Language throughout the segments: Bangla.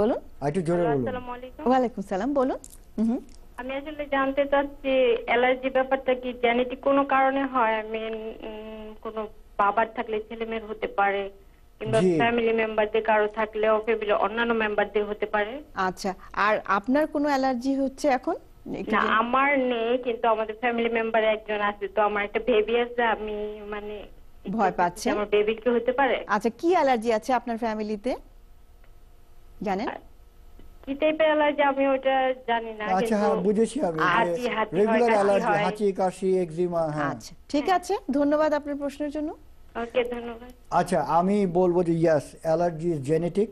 বলুন একটু জোরে বলুন সালাম বলুন আমি আসলে জানতে চাচ্ছি অ্যালার্জি ব্যাপারটা কি জেনেটিক কোনো কারণে হয় কোনো বাবার থাকলে ছেলে মেয়ের হতে পারে কিংবা ফ্যামিলি মেম্বারদের কারো ফ্যামিলি অন্যান্য মেম্বারদের হতে পারে আচ্ছা আর আপনার কোনো অ্যালার্জি হচ্ছে এখন না আমার নেই কিন্তু আমাদের ফ্যামিলি মেম্বার একজন আছে তো আমার একটা বেবি আছে আমি মানে ভয় পাচ্ছি আমার বেবির কি হতে পারে আচ্ছা কি অ্যালার্জি আছে আপনার ফ্যামিলিতে জানেন আমি ওটা জানি না আচ্ছা হ্যাঁ, বুঝেছি আমি রেগুলার অ্যালার্জি হাঁচি কাশি একজিমা হ্যাঁ আচ্ছা ঠিক আছে ধন্যবাদ আপনার প্রশ্নের জন্য আচ্ছা আমি বলবো যে yes allergy is genetic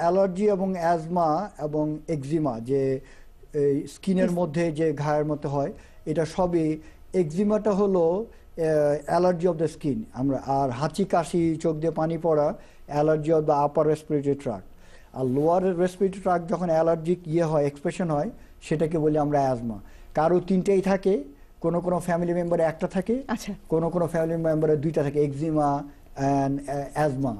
allergy এবং অ্যাজমা এবং একজিমা যে স্কিনের মধ্যে যে ঘায়ের মতো হয় এটা সবই একজিমাটা হলো অ্যালার্জি অফ দ্য স্কিন আমরা আর হাঁচি কাশি চোখ দিয়ে পানি পড়া allergy of the upper respiratory tract আর লোয়ার রেসপিরেটরি ট্রাক যখন অ্যালার্জিক ইয়ে হয় এক্সপ্রেশন হয় সেটাকে বলি আমরা অ্যাজমা কারো তিনটেই থাকে কোনো কোনো ফ্যামিলি মেম্বারে একটা থাকে আচ্ছা। কোনো কোনো ফ্যামিলি মেম্বারে দুইটা থাকে এক্সিমা uh, আচ্ছা। অ্যাজমা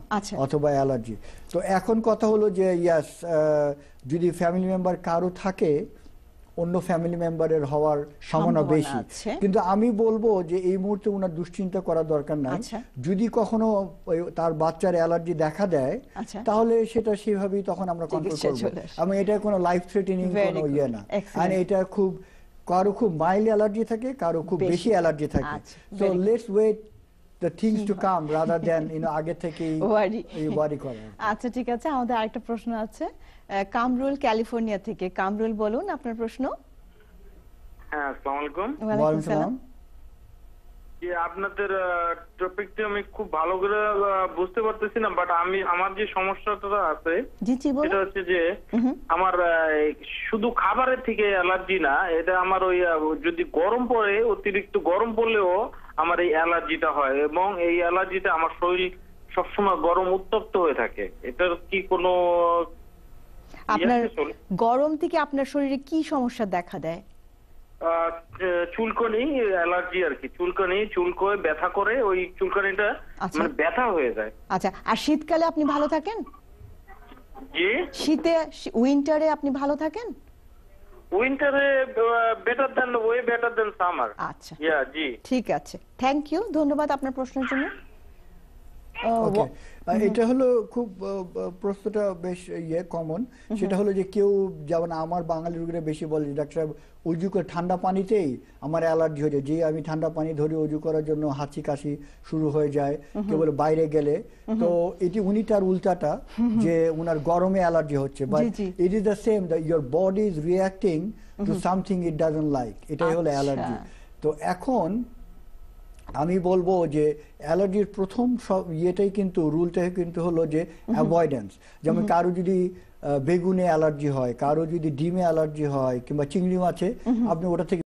অথবা অ্যালার্জি তো এখন কথা হলো যে ইয়াস uh, যদি ফ্যামিলি মেম্বার কারো থাকে অন্য ফ্যামিলি মেম্বারের হওয়ার সম্ভাবনা বেশি কিন্তু আমি বলবো যে এই মুহূর্তে ওনার দুশ্চিন্তা করার দরকার নাই আচ্ছা। যদি কখনো তার বাচ্চার অ্যালার্জি দেখা দেয় আচ্ছা। তাহলে সেটা সেভাবেই তখন আমরা কন্ট্রোল করবো এবং এটা কোনো লাইফ থ্রেটেনিং কোনো ইয়ে না আর এটা খুব কারো খুব মাইল্ড অ্যালার্জি থাকে কারো খুব বেশি অ্যালার্জি থাকে তো let's weight the things to come rather than you know আগে ওয়ারি করা আচ্ছা ঠিক আছে আমাদের আরেকটা প্রশ্ন আছে কামরুল ক্যালিফোর্নিয়া থেকে কামরুল বলুন আপনার প্রশ্ন হ্যাঁ আসসালামু আলাইকুম ওয়া আলাইকুম আসসালাম আপনাদের টপিকটি আমি খুব ভালো করে বুঝতে পারতেছি না বাট আমি আমার যে সমস্যাটা আছে সেটা হচ্ছে যে আমার শুধু খাবারের থেকে অ্যালার্জি না এটা আমার ওই যদি গরম পড়ে অতিরিক্ত গরম পড়লেও আমার এই অ্যালার্জিটা হয় এবং এই অ্যালার্জিটা আমার শরীর সবসময় গরম উত্তপ্ত হয়ে থাকে এটার কি কোনো ইয়ে আপনার গরম থেকে আপনার শরীরে কি সমস্যা দেখা দেয় চুলকনি অ্যালার্জি আর কি চুলকনি চুলকো ব্যথা করে ওই চুলকানিটা আচ্ছা। মানে ব্যথা হয়ে যায় আচ্ছা আর শীতকালে আপনি ভালো থাকেন জি শীতে উইন্টারে আপনি ভালো থাকেন উইন্টারে better than way better than summer আচ্ছা ইয়া জি ঠিক আছে থ্যাংক ইউ ধন্যবাদ আপনার প্রশ্নের জন্য এটা হলো খুব প্রশ্নটা বেশ ইয়ে কমন সেটা হলো যে কেউ যেমন আমার বাঙালি রোগীরা বেশি বলে ডাক্তার সাহেব উজু করে ঠান্ডা পানিতেই আমার অ্যালার্জি হয়ে যায় যে আমি ঠান্ডা পানি ধরে উজু করার জন্য হাঁচি কাশি শুরু হয়ে যায় কেবল বাইরে গেলে তো এটি উনি তার উল্টাটা যে উনার গরমে অ্যালার্জি হচ্ছে but it is the same the your body is reacting to something it doesn't like এটাই হলো আচ্ছা। অ্যালার্জি তো এখন আমি বলবো যে অ্যালার্জির প্রথম সব ইয়েটাই কিন্তু রুলটাই কিন্তু হলো যে অ্যাভয়েডেন্স যেমন কারো যদি বেগুনে অ্যালার্জি হয় কারো যদি ডিমে অ্যালার্জি হয় কিংবা চিংড়ি মাছে আপনি ওটা থেকে